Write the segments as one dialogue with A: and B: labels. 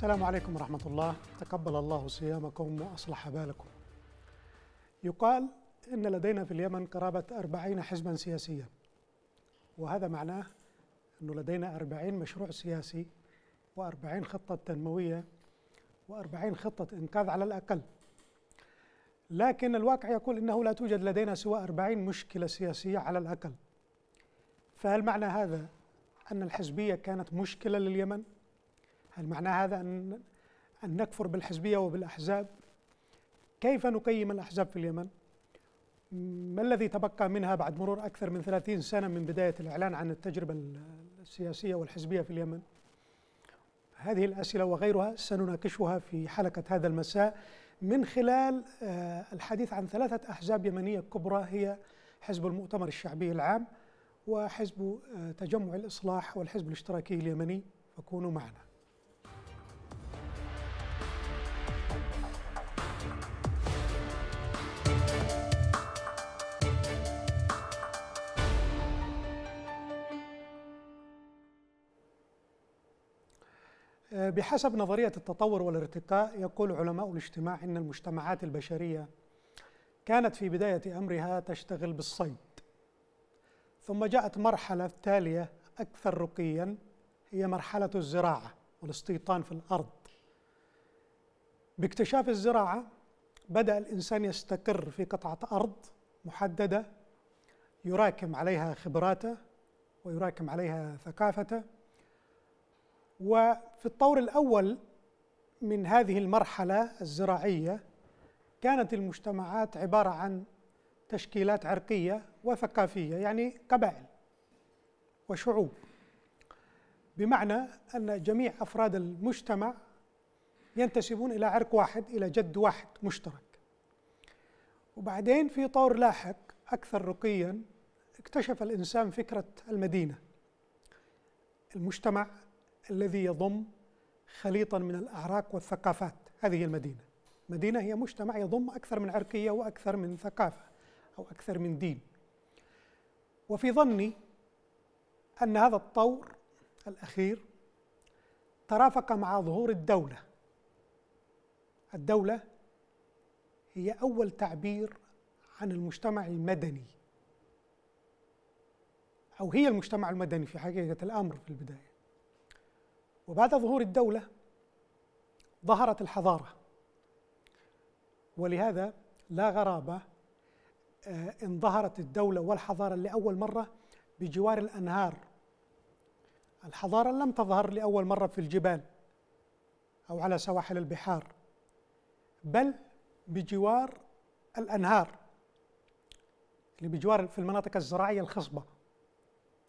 A: السلام عليكم ورحمة الله تقبل الله صيامكم وأصلح بالكم يقال إن لدينا في اليمن قرابة أربعين حزبا سياسيا وهذا معناه أنه لدينا أربعين مشروع سياسي وأربعين خطة تنموية وأربعين خطة إنقاذ على الأقل لكن الواقع يقول إنه لا توجد لدينا سوى أربعين مشكلة سياسية على الأقل فهل معنى هذا أن الحزبية كانت مشكلة لليمن؟ هل معنى هذا أن, أن نكفر بالحزبية وبالأحزاب كيف نقيم الأحزاب في اليمن ما الذي تبقى منها بعد مرور أكثر من 30 سنة من بداية الإعلان عن التجربة السياسية والحزبية في اليمن هذه الأسئلة وغيرها سنناقشها في حلقة هذا المساء من خلال آه، الحديث عن ثلاثة أحزاب يمنية كبرى هي حزب المؤتمر الشعبي العام وحزب آه، تجمع الإصلاح والحزب الاشتراكي اليمني فكونوا معنا بحسب نظرية التطور والارتقاء يقول علماء الاجتماع إن المجتمعات البشرية كانت في بداية أمرها تشتغل بالصيد ثم جاءت مرحلة تالية أكثر رقيا هي مرحلة الزراعة والاستيطان في الأرض باكتشاف الزراعة بدأ الإنسان يستقر في قطعة أرض محددة يراكم عليها خبراته ويراكم عليها ثقافته وفي الطور الأول من هذه المرحلة الزراعية كانت المجتمعات عبارة عن تشكيلات عرقية وثقافية يعني قبائل وشعوب بمعنى أن جميع أفراد المجتمع ينتسبون إلى عرق واحد إلى جد واحد مشترك وبعدين في طور لاحق أكثر رقيا اكتشف الإنسان فكرة المدينة المجتمع الذي يضم خليطا من الأعراق والثقافات هذه المدينة مدينة هي مجتمع يضم أكثر من عرقية وأكثر من ثقافة أو أكثر من دين وفي ظني أن هذا الطور الأخير ترافق مع ظهور الدولة الدولة هي أول تعبير عن المجتمع المدني أو هي المجتمع المدني في حقيقة الأمر في البداية وبعد ظهور الدولة ظهرت الحضارة ولهذا لا غرابة آه، إن ظهرت الدولة والحضارة لأول مرة بجوار الأنهار الحضارة لم تظهر لأول مرة في الجبال أو على سواحل البحار بل بجوار الأنهار اللي بجوار في المناطق الزراعية الخصبة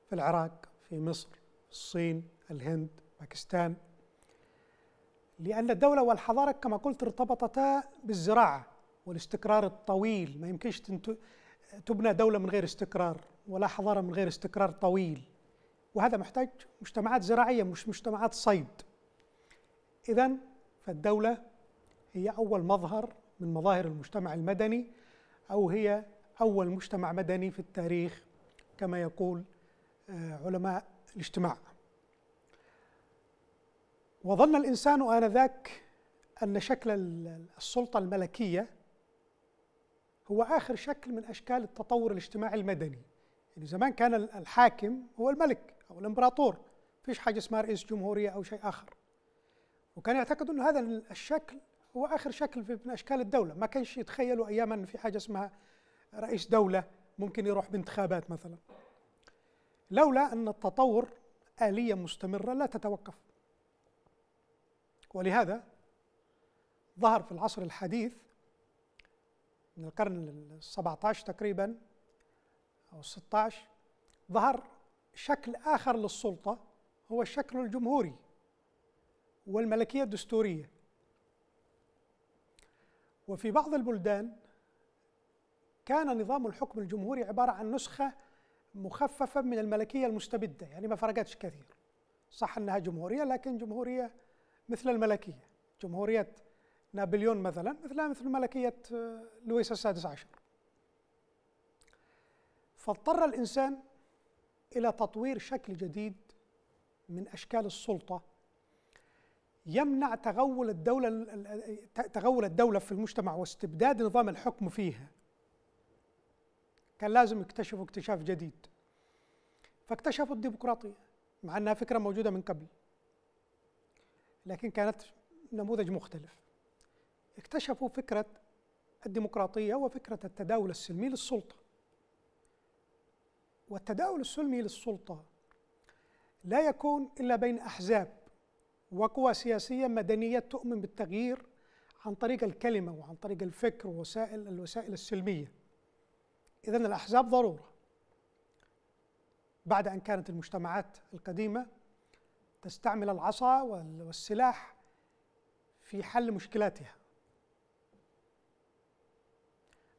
A: في العراق في مصر الصين الهند باكستان لأن الدولة والحضارة كما قلت ارتبطتا بالزراعة والاستقرار الطويل ما يمكنش تبنى دولة من غير استقرار ولا حضارة من غير استقرار طويل وهذا محتاج مجتمعات زراعية مش مجتمعات صيد إذا فالدولة هي أول مظهر من مظاهر المجتمع المدني أو هي أول مجتمع مدني في التاريخ كما يقول آه، علماء الاجتماع وظن الإنسان آنذاك أن شكل السلطة الملكية هو آخر شكل من أشكال التطور الاجتماعي المدني يعني زمان كان الحاكم هو الملك أو الإمبراطور فيش حاجة اسمها رئيس جمهورية أو شيء آخر وكان يعتقد أن هذا الشكل هو آخر شكل من أشكال الدولة ما كانش يتخيلوا أياما أن في حاجة اسمها رئيس دولة ممكن يروح بانتخابات مثلا لولا أن التطور آلية مستمرة لا تتوقف ولهذا ظهر في العصر الحديث من القرن ال 17 تقريبا أو 16 ظهر شكل آخر للسلطة هو الشكل الجمهوري والملكية الدستورية وفي بعض البلدان كان نظام الحكم الجمهوري عبارة عن نسخة مخففة من الملكية المستبدة يعني ما فرقتش كثير صح أنها جمهورية لكن جمهورية مثل الملكية جمهورية نابليون مثلا مثلها مثل ملكية آه، لويس السادس عشر فاضطر الإنسان إلى تطوير شكل جديد من أشكال السلطة يمنع تغول الدولة تغول الدولة في المجتمع واستبداد نظام الحكم فيها كان لازم يكتشفوا اكتشاف جديد فاكتشفوا الديمقراطية مع أنها فكرة موجودة من قبل لكن كانت نموذج مختلف اكتشفوا فكرة الديمقراطية وفكرة التداول السلمي للسلطة والتداول السلمي للسلطة لا يكون إلا بين أحزاب وقوى سياسية مدنية تؤمن بالتغيير عن طريق الكلمة وعن طريق الفكر ووسائل الوسائل السلمية إذا الأحزاب ضرورة بعد أن كانت المجتمعات القديمة تستعمل العصا والسلاح في حل مشكلاتها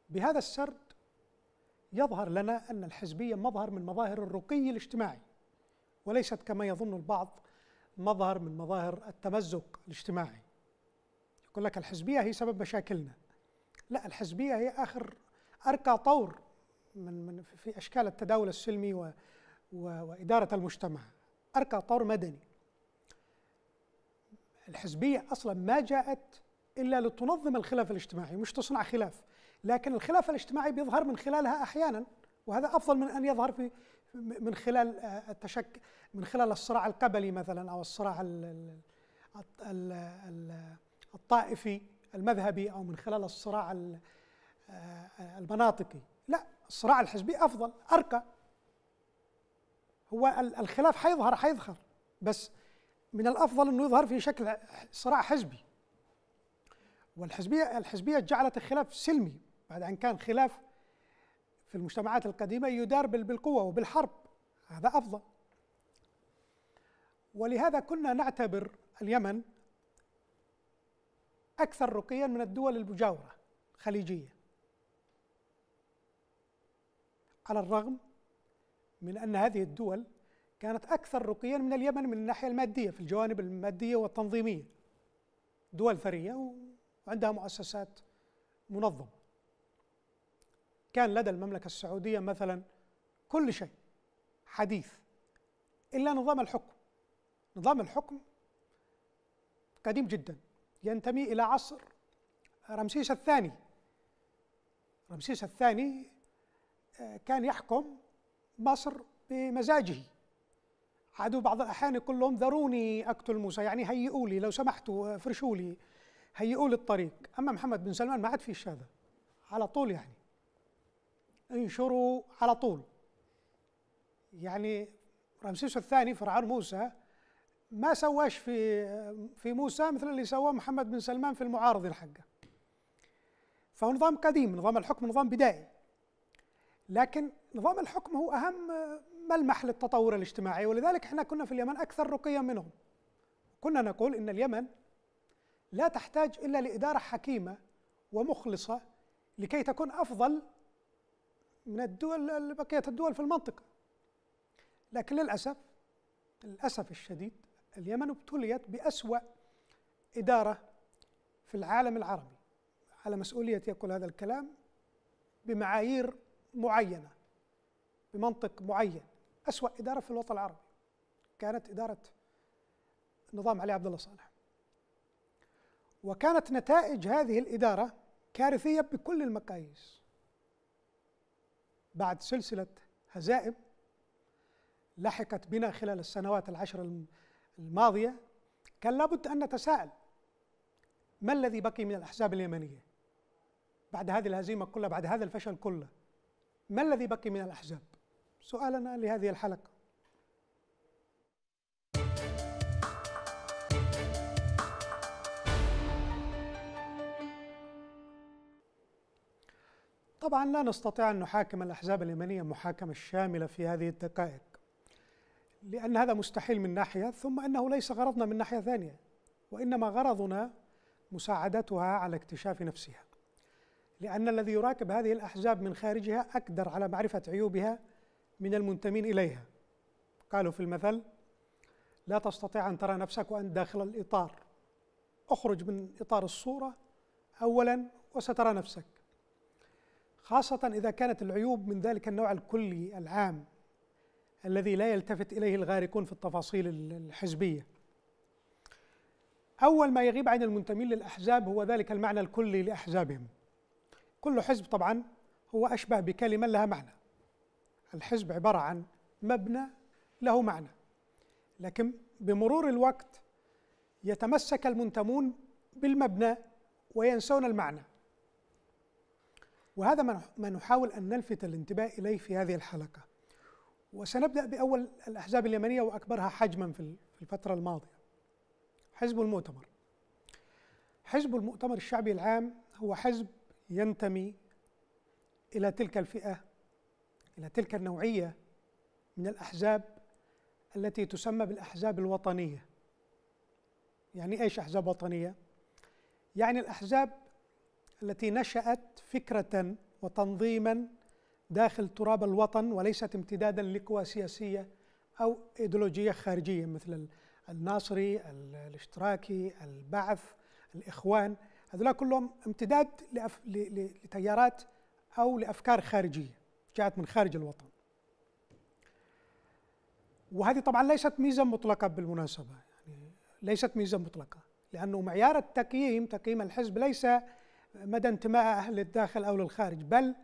A: بهذا السرد يظهر لنا ان الحزبيه مظهر من مظاهر الرقي الاجتماعي وليست كما يظن البعض مظهر من مظاهر التمزق الاجتماعي يقول لك الحزبيه هي سبب مشاكلنا لا الحزبيه هي اخر ارقى طور من, من في اشكال التداول السلمي و واداره المجتمع ارقى طور مدني الحزبية أصلا ما جاءت إلا لتنظم الخلاف الاجتماعي مش تصنع خلاف لكن الخلاف الاجتماعي بيظهر من خلالها أحيانا وهذا أفضل من أن يظهر في من خلال آه، التشك من خلال الصراع القبلي مثلا أو الصراع الطائفي المذهبي أو من خلال الصراع آه، المناطقي لا الصراع الحزبي أفضل أرقى هو الخلاف حيظهر حيظهر بس من الافضل انه يظهر في شكل صراع حزبي والحزبيه الحزبيه جعلت الخلاف سلمي بعد ان كان خلاف في المجتمعات القديمه يدار بالقوه وبالحرب هذا افضل ولهذا كنا نعتبر اليمن اكثر رقيا من الدول المجاوره الخليجيه على الرغم من ان هذه الدول كانت أكثر رقيا من اليمن من الناحية المادية في الجوانب المادية والتنظيمية دول ثرية وعندها مؤسسات منظمة كان لدى المملكة السعودية مثلا كل شيء حديث إلا نظام الحكم نظام الحكم قديم جدا ينتمي إلى عصر رمسيس الثاني رمسيس الثاني آه، كان يحكم مصر بمزاجه عادوا بعض الأحيان يقول لهم ذروني أقتل موسى يعني هيئوا لي لو سمحتوا فرشوا لي هيئوا لي الطريق أما محمد بن سلمان ما عاد فيش هذا على طول يعني انشروا على طول يعني رمسيس الثاني فرعون موسى ما سواش في في موسى مثل اللي سواه محمد بن سلمان في المعارضه الحقه فهو نظام قديم نظام الحكم نظام بدائي لكن نظام الحكم هو أهم ملمح للتطور الاجتماعي ولذلك احنا كنا في اليمن اكثر رقيا منهم كنا نقول ان اليمن لا تحتاج الا لاداره حكيمه ومخلصه لكي تكون افضل من الدول بقيه الدول في المنطقه لكن للاسف للاسف الشديد اليمن ابتليت باسوا اداره في العالم العربي على مسؤولية يقول هذا الكلام بمعايير معينة بمنطق معين أسوأ إدارة في الوطن العربي كانت إدارة نظام علي عبد الله صالح وكانت نتائج هذه الإدارة كارثية بكل المقاييس بعد سلسلة هزائم لحقت بنا خلال السنوات العشر الماضية كان لابد أن نتساءل ما الذي بقي من الأحزاب اليمنية بعد هذه الهزيمة كلها بعد هذا الفشل كله ما الذي بقي من الأحزاب سؤالنا لهذه الحلقه طبعا لا نستطيع أن نحاكم الأحزاب اليمنية محاكمة شاملة في هذه الدقائق لأن هذا مستحيل من ناحية ثم أنه ليس غرضنا من ناحية ثانية وإنما غرضنا مساعدتها على اكتشاف نفسها لأن الذي يراقب هذه الأحزاب من خارجها أقدر على معرفة عيوبها من المنتمين إليها قالوا في المثل لا تستطيع أن ترى نفسك وأنت داخل الإطار اخرج من إطار الصورة أولا وسترى نفسك خاصة إذا كانت العيوب من ذلك النوع الكلي العام الذي لا يلتفت إليه الغارقون في التفاصيل الحزبية أول ما يغيب عن المنتمين للأحزاب هو ذلك المعنى الكلي لأحزابهم كل حزب طبعا هو أشبه بكلمة لها معنى الحزب عبارة عن مبنى له معنى لكن بمرور الوقت يتمسك المنتمون بالمبنى وينسون المعنى وهذا ما نحاول أن نلفت الانتباه إليه في هذه الحلقة وسنبدأ بأول الأحزاب اليمنية وأكبرها حجما في الفترة الماضية حزب المؤتمر حزب المؤتمر الشعبي العام هو حزب ينتمي إلى تلك الفئة الى تلك النوعيه من الاحزاب التي تسمى بالاحزاب الوطنيه يعني ايش احزاب وطنيه يعني الاحزاب التي نشات فكره وتنظيما داخل تراب الوطن وليست امتدادا لقوى سياسيه او ايديولوجيه خارجيه مثل الناصري الاشتراكي البعث الاخوان هذول كلهم امتداد لتيارات او لافكار خارجيه جاءت من خارج الوطن وهذه طبعا ليست ميزة مطلقة بالمناسبة يعني ليست ميزة مطلقة لأنه معيار التقييم تقييم الحزب ليس مدى انتماء أهل للداخل أو للخارج بل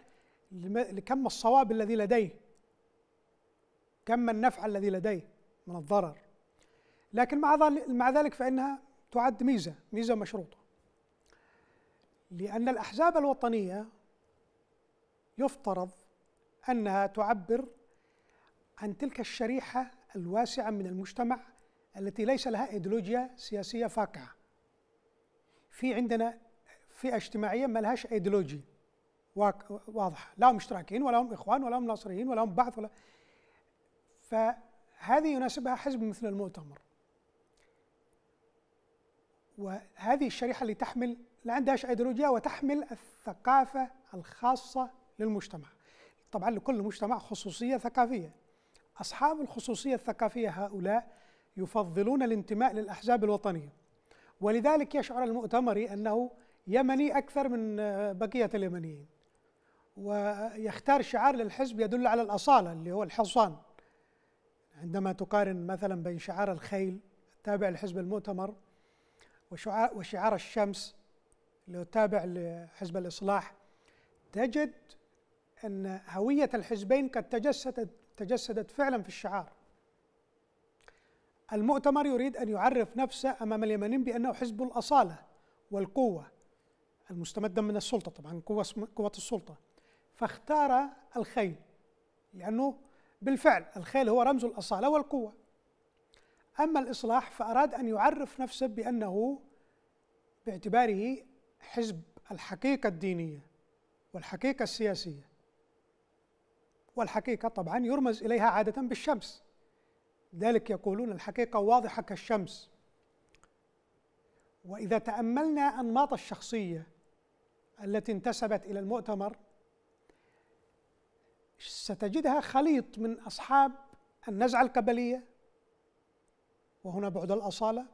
A: لكم الصواب الذي لديه كم النفع الذي لديه من الضرر لكن مع ذلك فإنها تعد ميزة ميزة مشروطة لأن الأحزاب الوطنية يفترض أنها تعبر عن تلك الشريحة الواسعة من المجتمع التي ليس لها ايديولوجيا سياسية فاقعة في عندنا فئة اجتماعية ما لهاش ايديولوجي واضحة لا هم اشتراكيين ولا هم إخوان ولا هم ناصريين ولا هم بعث ولا فهذه يناسبها حزب مثل المؤتمر وهذه الشريحة اللي تحمل لا عندهاش أيديولوجيا وتحمل الثقافة الخاصة للمجتمع طبعا لكل مجتمع خصوصية ثقافية أصحاب الخصوصية الثقافية هؤلاء يفضلون الانتماء للأحزاب الوطنية ولذلك يشعر المؤتمري أنه يمني أكثر من آه، بقية اليمنيين ويختار شعار للحزب يدل على الأصالة اللي هو الحصان عندما تقارن مثلا بين شعار الخيل تابع لحزب المؤتمر وشعار, وشعار الشمس اللي هو تابع لحزب الإصلاح تجد أن هوية الحزبين قد تجسدت تجسدت فعلا في الشعار المؤتمر يريد أن يعرف نفسه أمام اليمنيين بأنه حزب الأصالة والقوة المستمدة من السلطة طبعا قوة, قوة السلطة فاختار الخيل لأنه بالفعل الخيل هو رمز الأصالة والقوة أما الإصلاح فأراد أن يعرف نفسه بأنه باعتباره حزب الحقيقة الدينية والحقيقة السياسية والحقيقة طبعا يرمز إليها عادة بالشمس ذلك يقولون الحقيقة واضحة كالشمس وإذا تأملنا أنماط الشخصية التي انتسبت إلى المؤتمر ستجدها خليط من أصحاب النزعة القبلية وهنا بعد الأصالة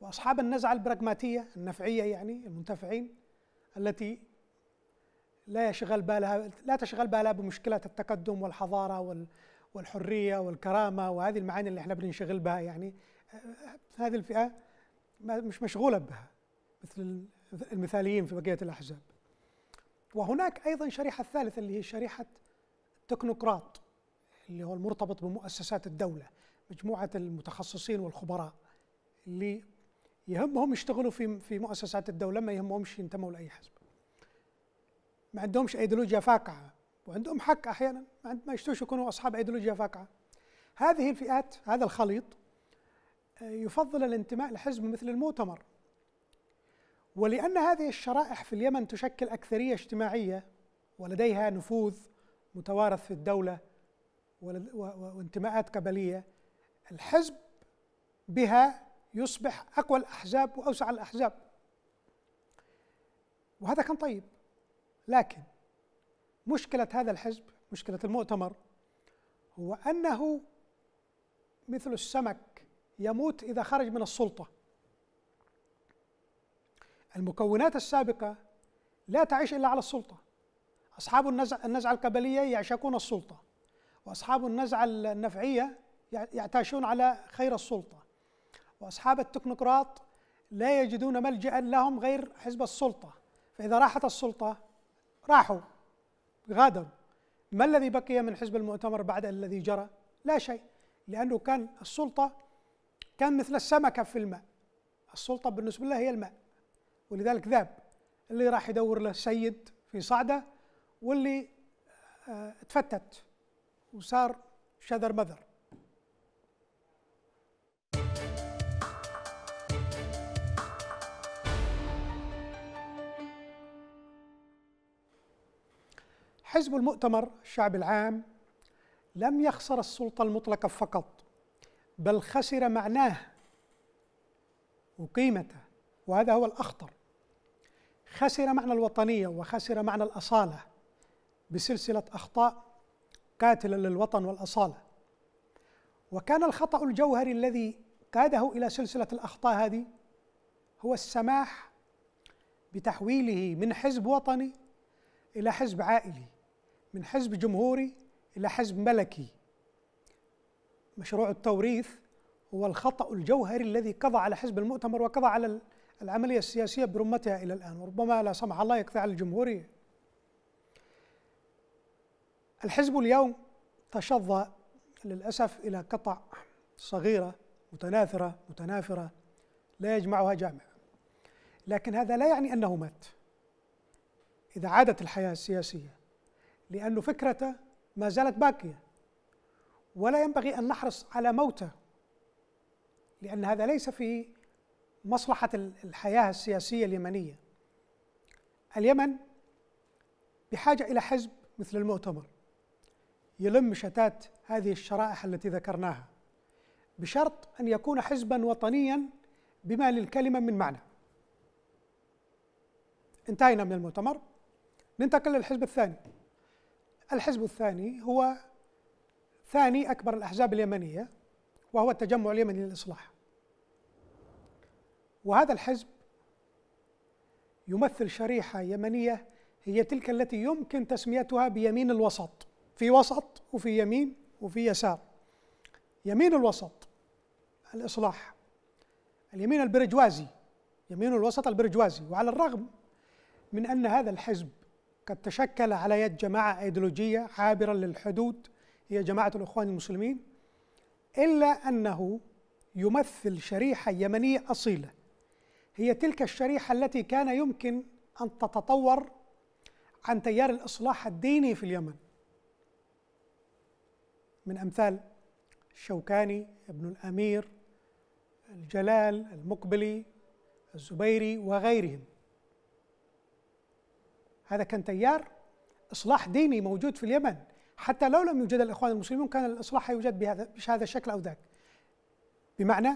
A: وأصحاب النزعة البراغماتية النفعية يعني المنتفعين التي لا يشغل بالها لا تشغل بالها بمشكله التقدم والحضاره والحريه والكرامه وهذه المعاني اللي احنا بننشغل بها يعني هذه الفئه مش مشغوله بها مثل المثاليين في بقيه الاحزاب. وهناك ايضا شريحه ثالثه اللي هي شريحه التكنوقراط اللي هو المرتبط بمؤسسات الدوله، مجموعه المتخصصين والخبراء اللي يهمهم يشتغلوا في في مؤسسات الدوله ما يهمهمش ينتموا لاي حزب. ما عندهمش ايديولوجيا فاقعه وعندهم حق احيانا ما يشتوش يكونوا اصحاب ايديولوجيا فاقعه هذه الفئات هذا الخليط آه، يفضل الانتماء لحزب مثل المؤتمر ولان هذه الشرائح في اليمن تشكل اكثريه اجتماعيه ولديها نفوذ متوارث في الدوله وانتماءات قبليه الحزب بها يصبح اقوى الاحزاب واوسع الاحزاب وهذا كان طيب لكن مشكلة هذا الحزب مشكلة المؤتمر هو أنه مثل السمك يموت إذا خرج من السلطة المكونات السابقة لا تعيش إلا على السلطة أصحاب النزعة النزع يعشقون السلطة وأصحاب النزعة النفعية يعتاشون على خير السلطة وأصحاب التكنوقراط لا يجدون ملجأ لهم غير حزب السلطة فإذا راحت السلطة راحوا غادروا ما الذي بقي من حزب المؤتمر بعد الذي جرى لا شيء لأنه كان السلطة كان مثل السمكة في الماء السلطة بالنسبة لها هي الماء ولذلك ذاب اللي راح يدور له سيد في صعده واللي اه اتفتت وصار شذر مذر حزب المؤتمر الشعب العام لم يخسر السلطة المطلقة فقط بل خسر معناه وقيمته وهذا هو الأخطر خسر معنى الوطنية وخسر معنى الأصالة بسلسلة أخطاء قاتلة للوطن والأصالة وكان الخطأ الجوهري الذي قاده إلى سلسلة الأخطاء هذه هو السماح بتحويله من حزب وطني إلى حزب عائلي من حزب جمهوري إلى حزب ملكي مشروع التوريث هو الخطأ الجوهري الذي قضى على حزب المؤتمر وقضى على العملية السياسية برمتها إلى الآن وربما لا سمح الله يقضي على الجمهورية الحزب اليوم تشظى للأسف إلى قطع صغيرة متناثرة متنافرة لا يجمعها جامع لكن هذا لا يعني أنه مات إذا عادت الحياة السياسية لأن فكرته ما زالت باقية ولا ينبغي أن نحرص على موته لأن هذا ليس في مصلحة الحياة السياسية اليمنية اليمن بحاجة إلى حزب مثل المؤتمر يلم شتات هذه الشرائح التي ذكرناها بشرط أن يكون حزبا وطنيا بما للكلمة من معنى انتهينا من المؤتمر ننتقل للحزب الثاني الحزب الثاني هو ثاني أكبر الأحزاب اليمنية وهو التجمع اليمني للإصلاح وهذا الحزب يمثل شريحة يمنية هي تلك التي يمكن تسميتها بيمين الوسط في وسط وفي يمين وفي يسار يمين الوسط الإصلاح اليمين البرجوازي يمين الوسط البرجوازي وعلى الرغم من أن هذا الحزب قد تشكل على يد جماعة أيديولوجية عابرة للحدود هي جماعة الإخوان المسلمين إلا أنه يمثل شريحة يمنية أصيلة هي تلك الشريحة التي كان يمكن أن تتطور عن تيار الإصلاح الديني في اليمن من أمثال الشوكاني ابن الأمير الجلال المقبلي الزبيري وغيرهم هذا كان تيار إصلاح ديني موجود في اليمن حتى لو لم يوجد الإخوان المسلمون كان الإصلاح يوجد بهذا بهذا الشكل أو ذاك بمعنى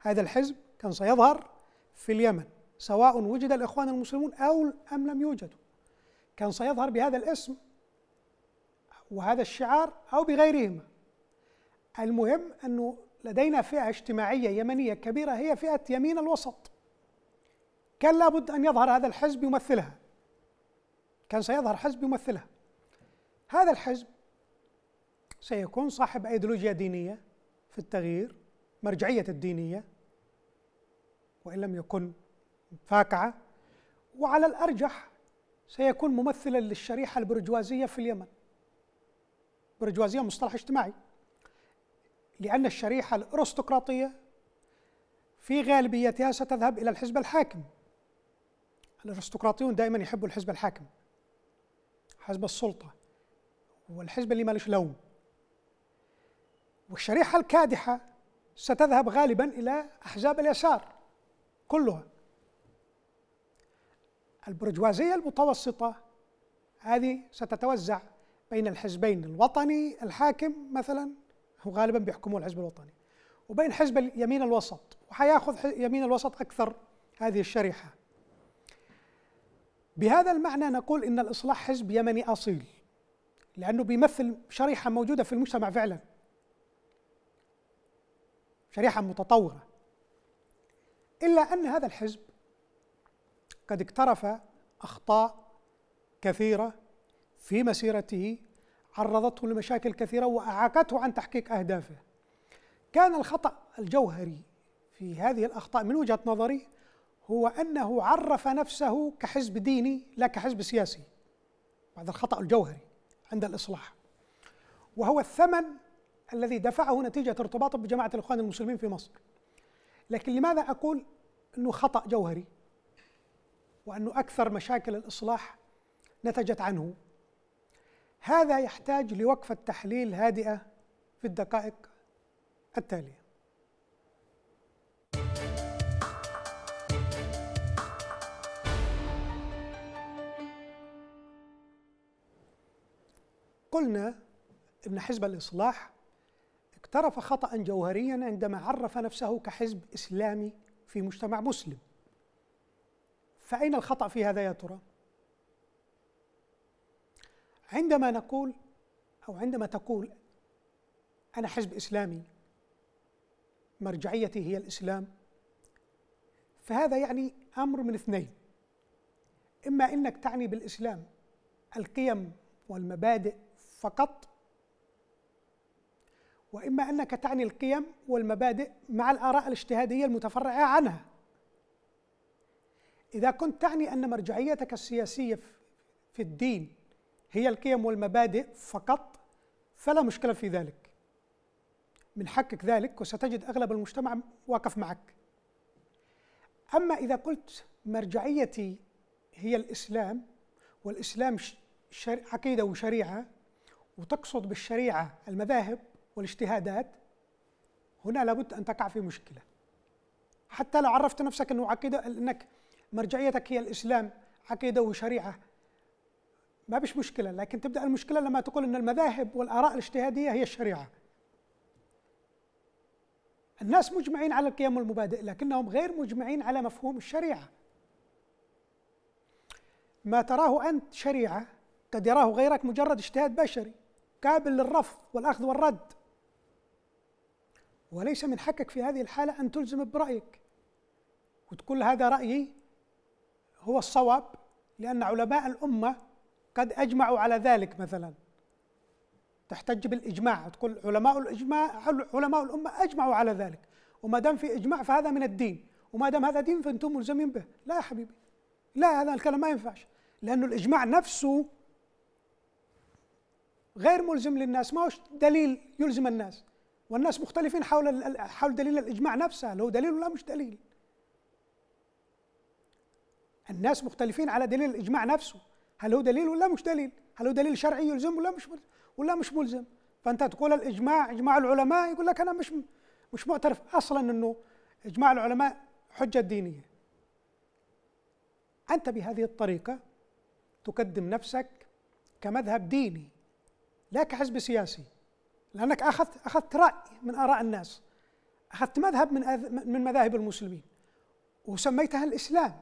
A: هذا الحزب كان سيظهر في اليمن سواء وجد الإخوان المسلمون أو أم لم يوجدوا كان سيظهر بهذا الاسم وهذا الشعار أو بغيرهما المهم أنه لدينا فئة اجتماعية يمنية كبيرة هي فئة يمين الوسط كان لابد أن يظهر هذا الحزب يمثلها كان سيظهر حزب يمثلها هذا الحزب سيكون صاحب ايديولوجيا دينيه في التغيير مرجعيه الدينيه وان لم يكن فاقعه وعلى الارجح سيكون ممثلا للشريحه البرجوازيه في اليمن برجوازيه مصطلح اجتماعي لان الشريحه الارستقراطيه في غالبيتها ستذهب الى الحزب الحاكم الارستقراطيون دائما يحبوا الحزب الحاكم حزب السلطة والحزب اللي مالش لون والشريحة الكادحة ستذهب غالبا إلى أحزاب اليسار كلها البرجوازية المتوسطة هذه ستتوزع بين الحزبين الوطني الحاكم مثلا هو غالبا بيحكموا الحزب الوطني وبين حزب اليمين الوسط وحياخذ يمين الوسط أكثر هذه الشريحة بهذا المعنى نقول ان الاصلاح حزب يمني اصيل لانه بيمثل شريحه موجوده في المجتمع فعلا شريحه متطوره الا ان هذا الحزب قد اقترف اخطاء كثيره في مسيرته عرضته لمشاكل كثيره واعاقته عن تحقيق اهدافه كان الخطا الجوهري في هذه الاخطاء من وجهه نظري هو أنه عرف نفسه كحزب ديني لا كحزب سياسي هذا الخطأ الجوهري عند الإصلاح وهو الثمن الذي دفعه نتيجة ارتباطه بجماعة الإخوان المسلمين في مصر لكن لماذا أقول أنه خطأ جوهري وأنه أكثر مشاكل الإصلاح نتجت عنه هذا يحتاج لوقفة تحليل هادئة في الدقائق التالية قلنا ان حزب الاصلاح اقترف خطا جوهريا عندما عرف نفسه كحزب اسلامي في مجتمع مسلم فاين الخطا في هذا يا ترى عندما نقول او عندما تقول انا حزب اسلامي مرجعيتي هي الاسلام فهذا يعني امر من اثنين اما انك تعني بالاسلام القيم والمبادئ فقط واما انك تعني القيم والمبادئ مع الاراء الاجتهاديه المتفرعه عنها اذا كنت تعني ان مرجعيتك السياسيه في الدين هي القيم والمبادئ فقط فلا مشكله في ذلك من حقك ذلك وستجد اغلب المجتمع واقف معك اما اذا قلت مرجعيتي هي الاسلام والاسلام عقيده وشريعه وتقصد بالشريعة المذاهب والاجتهادات هنا لابد أن تقع في مشكلة حتى لو عرفت نفسك أنه عقيدة أنك مرجعيتك هي الإسلام عقيدة وشريعة ما فيش مشكلة لكن تبدأ المشكلة لما تقول أن المذاهب والآراء الاجتهادية هي الشريعة الناس مجمعين على القيم والمبادئ لكنهم غير مجمعين على مفهوم الشريعة ما تراه أنت شريعة قد يراه غيرك مجرد اجتهاد بشري قابل للرفض والأخذ والرد وليس من حقك في هذه الحالة أن تلزم برأيك وتقول هذا رأيي هو الصواب لأن علماء الأمة قد أجمعوا على ذلك مثلا تحتج بالإجماع تقول علماء الإجماع علماء الأمة أجمعوا على ذلك وما دام في إجماع فهذا من الدين وما دام هذا دين فأنتم ملزمين به لا يا حبيبي لا هذا الكلام ما ينفعش لأنه الإجماع نفسه غير ملزم للناس ما هوش دليل يلزم الناس والناس مختلفين حول حول دليل الاجماع نفسه هل هو دليل ولا مش دليل الناس مختلفين على دليل الاجماع نفسه هل هو دليل ولا مش دليل هل هو دليل شرعي يلزم ولا مش ولا مش ملزم فانت تقول الاجماع اجماع العلماء يقول لك انا مش مش معترف اصلا انه اجماع العلماء حجه دينيه انت بهذه الطريقه تقدم نفسك كمذهب ديني لا كحزب سياسي لانك اخذت اخذت راي من اراء الناس اخذت مذهب من من مذاهب المسلمين وسميتها الاسلام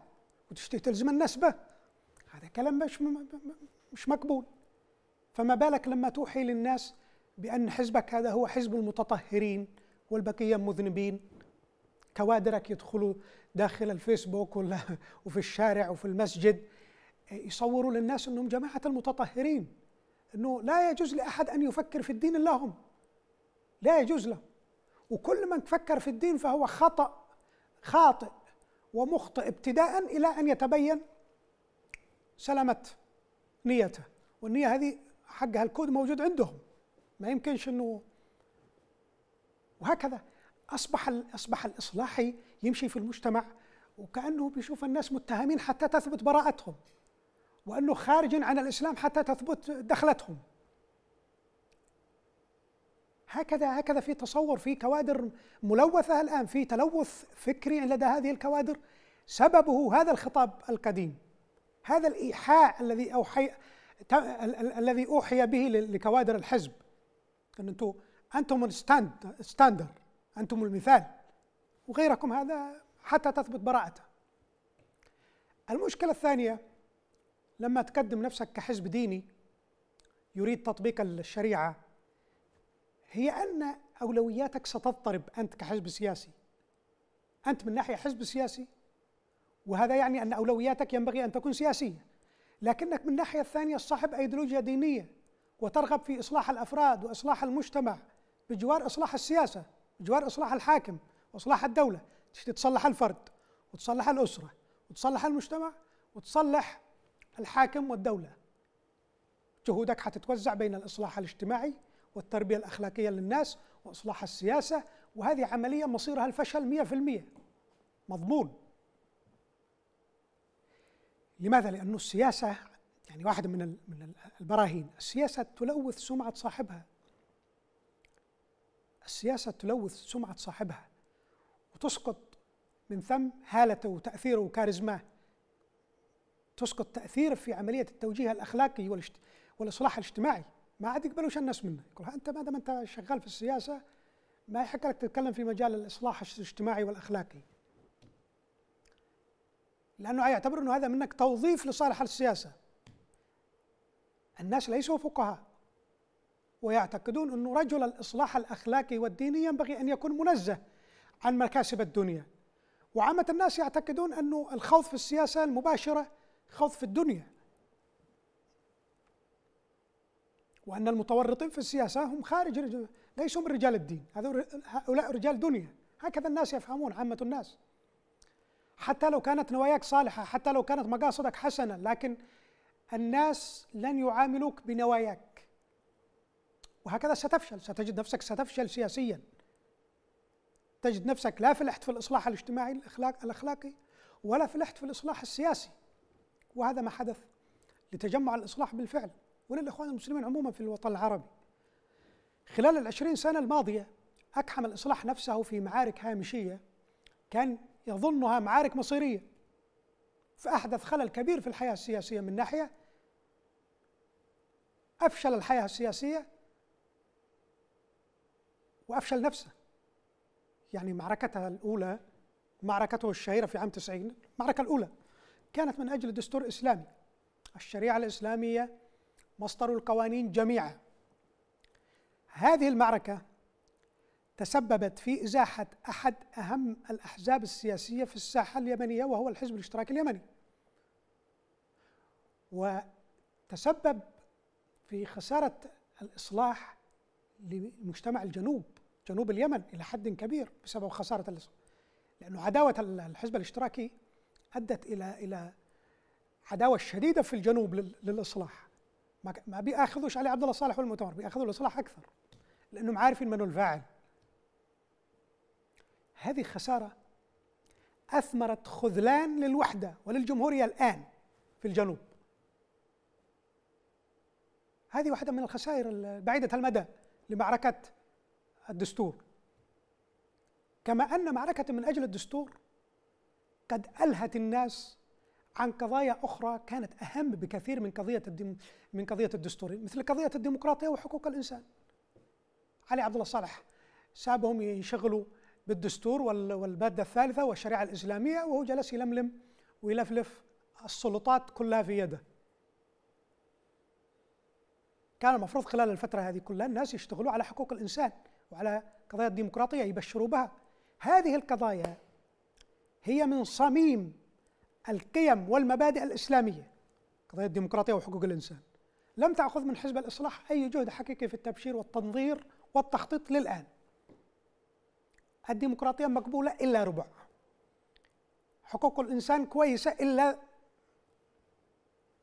A: وتشتي تلزم الناس به هذا كلام مش مش مقبول فما بالك لما توحي للناس بان حزبك هذا هو حزب المتطهرين والبقيه مذنبين كوادرك يدخلوا داخل الفيسبوك ولا وفي الشارع وفي المسجد يصوروا للناس انهم جماعه المتطهرين انه لا يجوز لاحد ان يفكر في الدين الا هم لا يجوز له وكل من فكر في الدين فهو خطا خاطئ ومخطئ ابتداء الى ان يتبين سلامة نيته والنية هذه حقها الكود موجود عندهم ما يمكنش انه وهكذا اصبح اصبح الاصلاحي يمشي في المجتمع وكانه بيشوف الناس متهمين حتى تثبت براءتهم وأنه خارج عن الإسلام حتى تثبت دخلتهم هكذا هكذا في تصور في كوادر ملوثة الآن في تلوث فكري لدى هذه الكوادر سببه هذا الخطاب القديم هذا الإيحاء الذي أوحي الذي أوحي به لكوادر الحزب أن أنتم أنتم الستاندر أنتم المثال وغيركم هذا حتى تثبت براءته المشكلة الثانية لما تقدم نفسك كحزب ديني يريد تطبيق الشريعه هي ان اولوياتك ستضطرب انت كحزب سياسي انت من ناحيه حزب سياسي وهذا يعني ان اولوياتك ينبغي ان تكون سياسيه لكنك من الناحيه الثانيه صاحب ايديولوجيا دينيه وترغب في اصلاح الافراد واصلاح المجتمع بجوار اصلاح السياسه بجوار اصلاح الحاكم واصلاح الدوله تصلح الفرد وتصلح الاسره وتصلح المجتمع وتصلح الحاكم والدولة جهودك حتتوزع بين الإصلاح الاجتماعي والتربية الأخلاقية للناس وإصلاح السياسة وهذه عملية مصيرها الفشل 100% مضمون لماذا؟ لأن السياسة يعني واحدة من من البراهين السياسة تلوث سمعة صاحبها السياسة تلوث سمعة صاحبها وتسقط من ثم هالته وتأثيره وكاريزماه تسقط تاثيره في عمليه التوجيه الاخلاقي والاصلاح الاجتماعي ما عاد يقبلوش الناس منه يقول انت ما دام انت شغال في السياسه ما يحق لك تتكلم في مجال الاصلاح الاجتماعي والاخلاقي لانه يعتبر انه هذا منك توظيف لصالح السياسه الناس ليسوا فقهاء ويعتقدون انه رجل الإصلاح الأخلاقي والديني ينبغي أن يكون منزه عن مكاسب الدنيا وعامة الناس يعتقدون أن الخوض في السياسة المباشرة خوض في الدنيا وأن المتورطين في السياسة هم خارج ليسوا من رجال الدين هؤلاء رجال دنيا هكذا الناس يفهمون عامة الناس حتى لو كانت نواياك صالحة حتى لو كانت مقاصدك حسنة لكن الناس لن يعاملوك بنواياك وهكذا ستفشل ستجد نفسك ستفشل سياسيا تجد نفسك لا فلحت في الإصلاح الاجتماعي الأخلاق الأخلاقي ولا فلحت في الإصلاح السياسي وهذا ما حدث لتجمع الإصلاح بالفعل وللإخوان المسلمين عموما في الوطن العربي خلال العشرين سنة الماضية أكحم الإصلاح نفسه في معارك هامشية كان يظنها معارك مصيرية فأحدث خلل كبير في الحياة السياسية من ناحية أفشل الحياة السياسية وأفشل نفسه يعني معركتها الأولى معركته الشهيرة في عام 90 المعركة الأولى كانت من أجل دستور إسلامي الشريعة الإسلامية مصدر القوانين جميعا هذه المعركة تسببت في إزاحة أحد أهم الأحزاب السياسية في الساحة اليمنية وهو الحزب الاشتراكي اليمني وتسبب في خسارة الإصلاح لمجتمع الجنوب جنوب اليمن إلى حد كبير بسبب خسارة الإصلاح لأنه عداوة الحزب الاشتراكي ادت الى الى عداوه شديده في الجنوب للاصلاح ما بياخذوش علي عبد الله صالح والمؤتمر بياخذوا الاصلاح اكثر لانهم عارفين من الفاعل هذه خساره اثمرت خذلان للوحده وللجمهوريه الان في الجنوب هذه واحده من الخسائر البعيده المدى لمعركه الدستور كما ان معركه من اجل الدستور قد ألهت الناس عن قضايا أخرى كانت أهم بكثير من قضية الدم من قضية الدستور مثل قضية الديمقراطية وحقوق الإنسان علي عبد الله صالح سابهم يشغلوا بالدستور والمادة الثالثة والشريعة الإسلامية وهو جلس يلملم ويلفلف السلطات كلها في يده كان المفروض خلال الفترة هذه كلها الناس يشتغلوا على حقوق الإنسان وعلى قضايا الديمقراطية يبشروا بها هذه القضايا هي من صميم القيم والمبادئ الإسلامية قضية الديمقراطية وحقوق الإنسان لم تأخذ من حزب الإصلاح أي جهد حقيقي في التبشير والتنظير والتخطيط للآن الديمقراطية مقبولة إلا ربع حقوق الإنسان كويسة إلا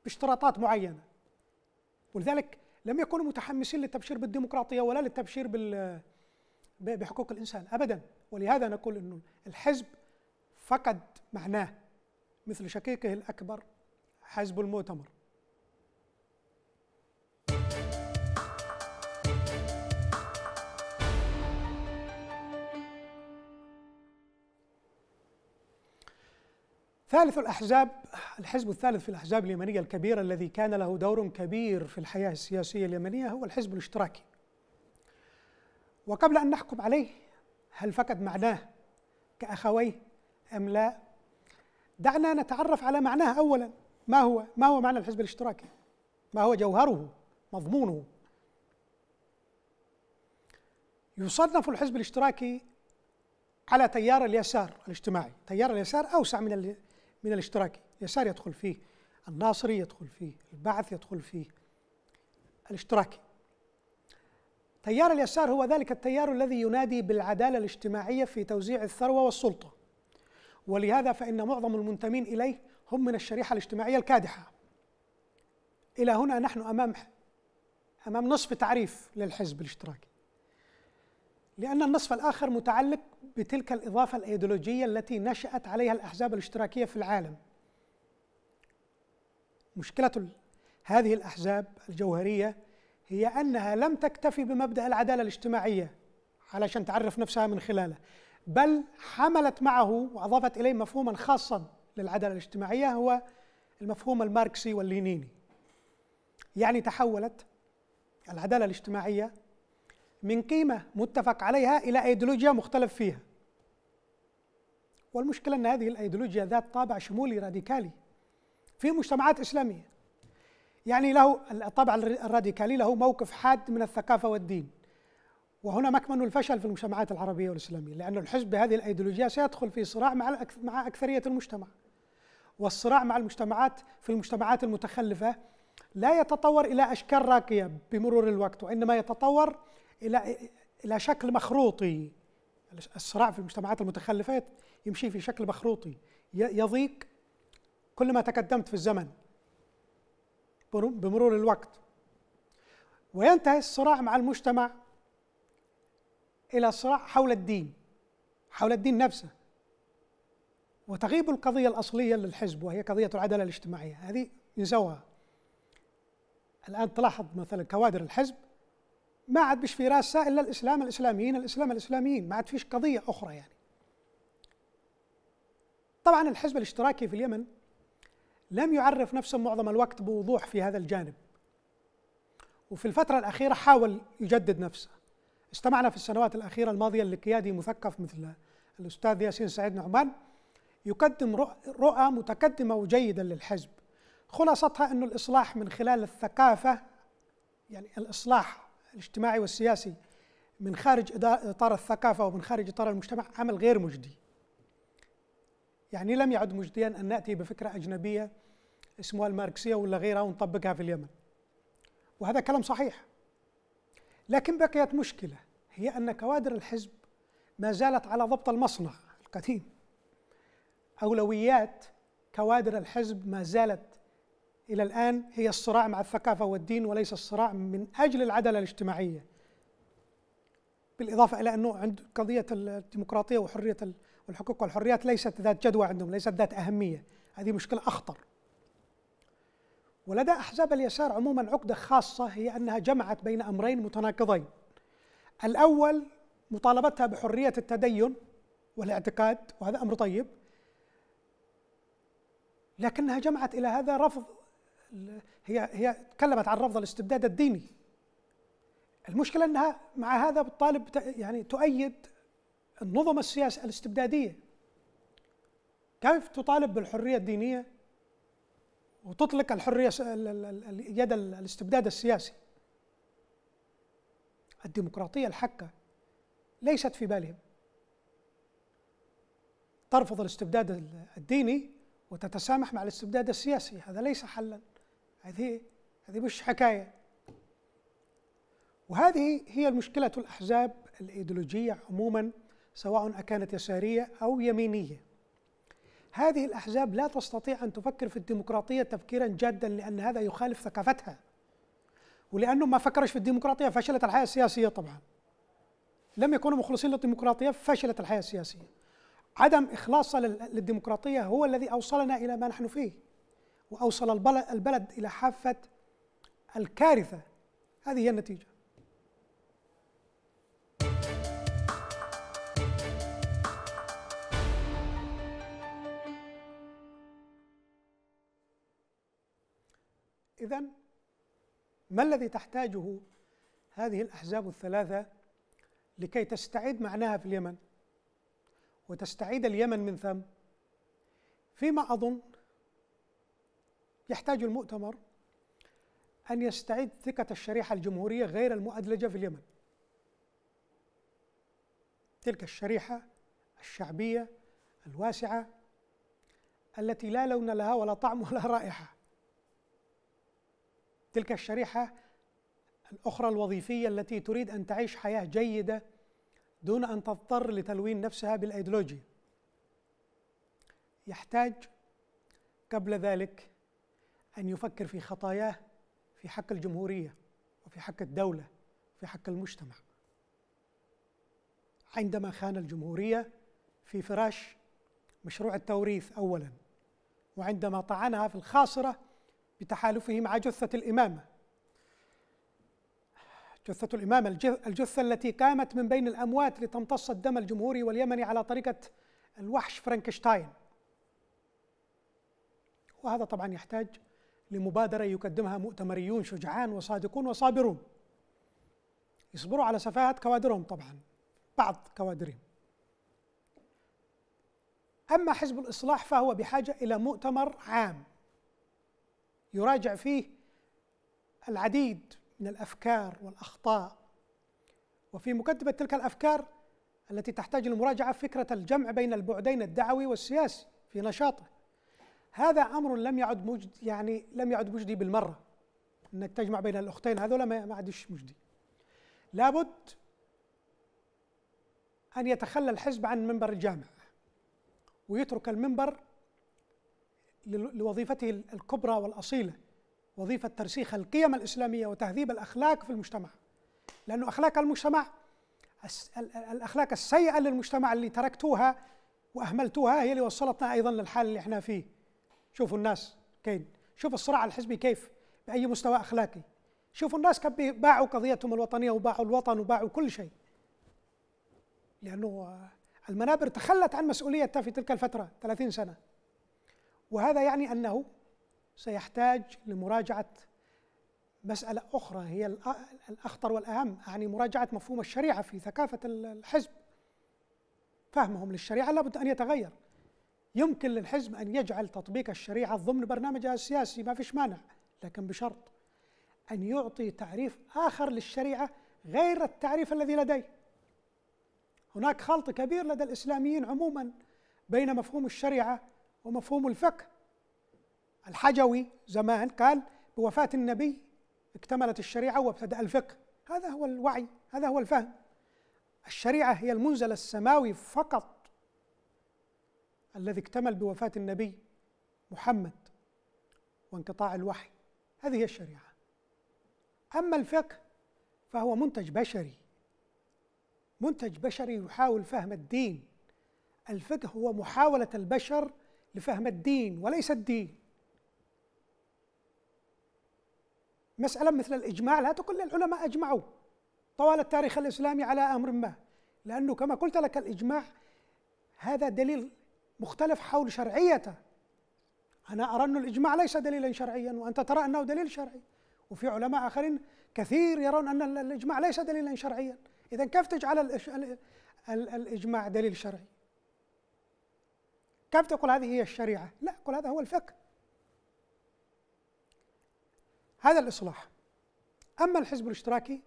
A: باشتراطات معينة ولذلك لم يكونوا متحمسين للتبشير بالديمقراطية ولا للتبشير بحقوق الإنسان أبدا ولهذا نقول أن الحزب فقد معناه مثل شقيقه الأكبر حزب المؤتمر ثالث الأحزاب الحزب الثالث في الأحزاب اليمنية الكبيرة الذي كان له دور كبير في الحياة السياسية اليمنية هو الحزب الاشتراكي وقبل أن نحكم عليه هل فقد معناه كأخويه أم لا دعنا نتعرف على معناه أولا ما هو ما هو معنى الحزب الاشتراكي ما هو جوهره مضمونه يصنف الحزب الاشتراكي على تيار اليسار الاجتماعي تيار اليسار أوسع من من الاشتراكي يسار يدخل فيه الناصري يدخل فيه البعث يدخل فيه الاشتراكي تيار اليسار هو ذلك التيار الذي ينادي بالعداله الاجتماعيه في توزيع الثروه والسلطه ولهذا فإن معظم المنتمين إليه هم من الشريحة الاجتماعية الكادحة إلى هنا نحن أمام أمام نصف تعريف للحزب الاشتراكي لأن النصف الآخر متعلق بتلك الإضافة الأيديولوجية التي نشأت عليها الأحزاب الاشتراكية في العالم مشكلة هذه الأحزاب الجوهرية هي أنها لم تكتفي بمبدأ العدالة الاجتماعية علشان تعرف نفسها من خلاله بل حملت معه واضافت اليه مفهوما خاصا للعداله الاجتماعيه هو المفهوم الماركسي واللينيني يعني تحولت العداله الاجتماعيه من قيمه متفق عليها الى ايديولوجيا مختلف فيها والمشكله ان هذه الايديولوجيا ذات طابع شمولي راديكالي في مجتمعات اسلاميه يعني له الطابع الراديكالي له موقف حاد من الثقافه والدين وهنا مكمن الفشل في المجتمعات العربيه والاسلاميه لان الحزب بهذه الايديولوجيه سيدخل في صراع مع مع اكثريه المجتمع والصراع مع المجتمعات في المجتمعات المتخلفه لا يتطور الى اشكال راقيه بمرور الوقت وانما يتطور الى الى شكل مخروطي الصراع في المجتمعات المتخلفه يمشي في شكل مخروطي يضيق كل ما تقدمت في الزمن بمرور الوقت وينتهي الصراع مع المجتمع إلى صراع حول الدين حول الدين نفسه وتغيب القضية الأصلية للحزب وهي قضية العدالة الاجتماعية هذه ينسوها الآن تلاحظ مثلا كوادر الحزب ما عاد بش في راسها إلا الإسلام الإسلاميين الإسلام الإسلاميين ما عاد فيش قضية أخرى يعني طبعا الحزب الاشتراكي في اليمن لم يعرف نفسه معظم الوقت بوضوح في هذا الجانب وفي الفترة الأخيرة حاول يجدد نفسه استمعنا في السنوات الأخيرة الماضية لقيادي مثقف مثل الأستاذ ياسين سعيد نعمان يقدم رؤى متقدمة وجيدة للحزب خلاصتها أن الإصلاح من خلال الثقافة يعني الإصلاح الاجتماعي والسياسي من خارج إطار الثقافة ومن خارج إطار المجتمع عمل غير مجدي يعني لم يعد مجديا أن نأتي بفكرة أجنبية اسمها الماركسية ولا غيرها ونطبقها في اليمن وهذا كلام صحيح لكن بقيت مشكلة هي أن كوادر الحزب ما زالت على ضبط المصنع القديم أولويات كوادر الحزب ما زالت إلى الآن هي الصراع مع الثقافة والدين وليس الصراع من أجل العدالة الاجتماعية بالإضافة إلى أنه عند قضية الديمقراطية وحرية والحقوق والحريات ليست ذات جدوى عندهم ليست ذات أهمية هذه مشكلة أخطر ولدى أحزاب اليسار عموما عقدة خاصة هي أنها جمعت بين أمرين متناقضين الأول مطالبتها بحرية التدين والاعتقاد وهذا أمر طيب لكنها جمعت إلى هذا رفض هي هي تكلمت عن رفض الاستبداد الديني المشكلة أنها مع هذا بتطالب يعني تؤيد النظم السياسية الاستبدادية كيف تطالب بالحرية الدينية وتطلق الحرية يد الاستبداد السياسي الديمقراطية الحقة ليست في بالهم ترفض الاستبداد الديني وتتسامح مع الاستبداد السياسي هذا ليس حلا هذه هذه مش حكاية وهذه هي المشكلة الأحزاب الإيديولوجية عموما سواء أكانت يسارية أو يمينية هذه الأحزاب لا تستطيع أن تفكر في الديمقراطية تفكيرا جادا لأن هذا يخالف ثقافتها ولانه ما فكرش في الديمقراطيه فشلت الحياه السياسيه طبعا لم يكونوا مخلصين للديمقراطيه فشلت الحياه السياسيه عدم اخلاص للديمقراطيه هو الذي اوصلنا الى ما نحن فيه واوصل البلد الى حافه الكارثه هذه هي النتيجه إذا ما الذي تحتاجه هذه الأحزاب الثلاثة لكي تستعيد معناها في اليمن وتستعيد اليمن من ثم فيما أظن يحتاج المؤتمر أن يستعيد ثقة الشريحة الجمهورية غير المؤدلجة في اليمن تلك الشريحة الشعبية الواسعة التي لا لون لها ولا طعم ولا رائحة تلك الشريحه الاخرى الوظيفيه التي تريد ان تعيش حياه جيده دون ان تضطر لتلوين نفسها بالايديولوجيا يحتاج قبل ذلك ان يفكر في خطاياه في حق الجمهوريه وفي حق الدوله وفي حق المجتمع عندما خان الجمهوريه في فراش مشروع التوريث اولا وعندما طعنها في الخاصره بتحالفه مع جثة الإمامة جثة الإمامة الجثة التي قامت من بين الأموات لتمتص الدم الجمهوري واليمني على طريقة الوحش فرانكشتاين وهذا طبعا يحتاج لمبادرة يقدمها مؤتمريون شجعان وصادقون وصابرون يصبروا على سفاهة كوادرهم طبعا بعض كوادرهم أما حزب الإصلاح فهو بحاجة إلى مؤتمر عام يراجع فيه العديد من الافكار والاخطاء وفي مكتبه تلك الافكار التي تحتاج للمراجعه فكره الجمع بين البعدين الدعوي والسياسي في نشاطه هذا امر لم يعد مجد يعني لم يعد مجدي بالمره انك تجمع بين الاختين هذول ما عادش مجدي لابد ان يتخلى الحزب عن منبر الجامع ويترك المنبر لوظيفته الكبرى والاصيله وظيفه ترسيخ القيم الاسلاميه وتهذيب الاخلاق في المجتمع لانه اخلاق المجتمع الاخلاق السيئه للمجتمع اللي تركتوها واهملتوها هي اللي وصلتنا ايضا للحال اللي احنا فيه شوفوا الناس كين شوف الصراع الحزبي كيف باي مستوى اخلاقي شوفوا الناس كم باعوا قضيتهم الوطنيه وباعوا الوطن وباعوا كل شيء لانه آه، المنابر تخلت عن مسؤوليتها في تلك الفتره 30 سنه وهذا يعني أنه سيحتاج لمراجعة مسألة أخرى هي الأخطر والأهم أعني مراجعة مفهوم الشريعة في ثقافة الحزب فهمهم للشريعة لابد أن يتغير يمكن للحزب أن يجعل تطبيق الشريعة ضمن برنامجه السياسي ما فيش مانع لكن بشرط أن يعطي تعريف آخر للشريعة غير التعريف الذي لديه هناك خلط كبير لدى الإسلاميين عموما بين مفهوم الشريعة ومفهوم الفقه الحجوي زمان قال بوفاة النبي اكتملت الشريعة وابتدأ الفقه هذا هو الوعي هذا هو الفهم الشريعة هي المنزل السماوي فقط الذي اكتمل بوفاة النبي محمد وانقطاع الوحي هذه هي الشريعة أما الفقه فهو منتج بشري منتج بشري يحاول فهم الدين الفقه هو محاولة البشر لفهم الدين وليس الدين مسألة مثل الإجماع لا تقل العلماء أجمعوا طوال التاريخ الإسلامي على أمر ما لأنه كما قلت لك الإجماع هذا دليل مختلف حول شرعيته أنا أرى أن الإجماع ليس دليلا شرعيا وأنت ترى أنه دليل شرعي وفي علماء آخرين كثير يرون أن الإجماع ليس دليلا شرعيا إذا كيف تجعل الإجماع دليل شرعي كيف تقول هذه هي الشريعة؟ لا قل هذا هو الفقه هذا الإصلاح أما الحزب الاشتراكي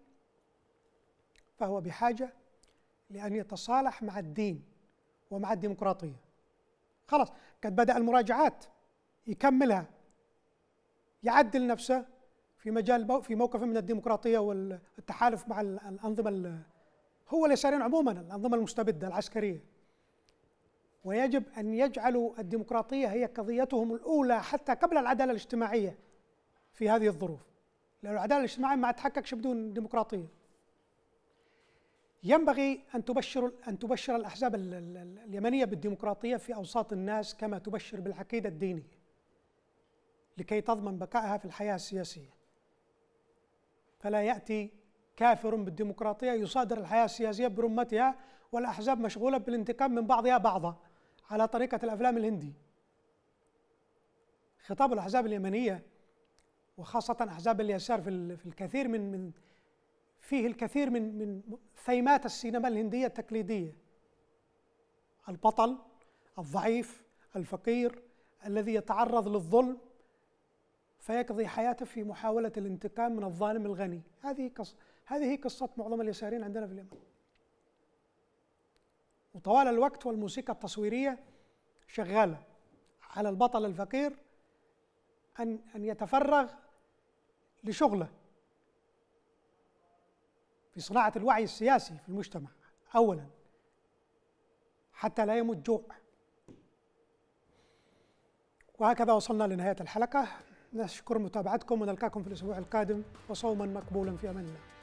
A: فهو بحاجة لأن يتصالح مع الدين ومع الديمقراطية خلاص قد بدأ المراجعات يكملها يعدل نفسه في مجال في موقفه من الديمقراطية والتحالف مع الأنظمة هو اليساريين عموما الأنظمة المستبدة العسكرية ويجب أن يجعلوا الديمقراطية هي قضيتهم الأولى حتى قبل العدالة الاجتماعية في هذه الظروف لأن العدالة الاجتماعية ما تحققش بدون ديمقراطية ينبغي أن تبشر أن تبشر الأحزاب اليمنية بالديمقراطية في أوساط الناس كما تبشر بالعقيدة الدينية لكي تضمن بقائها في الحياة السياسية فلا يأتي كافر بالديمقراطية يصادر الحياة السياسية برمتها والأحزاب مشغولة بالانتقام من بعضها بعضا على طريقة الأفلام الهندي خطاب الأحزاب اليمنية وخاصة أحزاب اليسار في, في الكثير من من فيه الكثير من من ثيمات السينما الهندية التقليدية البطل الضعيف الفقير الذي يتعرض للظلم فيقضي حياته في محاولة الانتقام من الظالم الغني هذه قصة هذه قصة معظم اليساريين عندنا في اليمن وطوال الوقت والموسيقى التصويرية شغالة على البطل الفقير أن أن يتفرغ لشغله في صناعة الوعي السياسي في المجتمع أولا حتى لا يموت جوع وهكذا وصلنا لنهاية الحلقة نشكر متابعتكم ونلقاكم في الأسبوع القادم وصوما مقبولا في أمان الله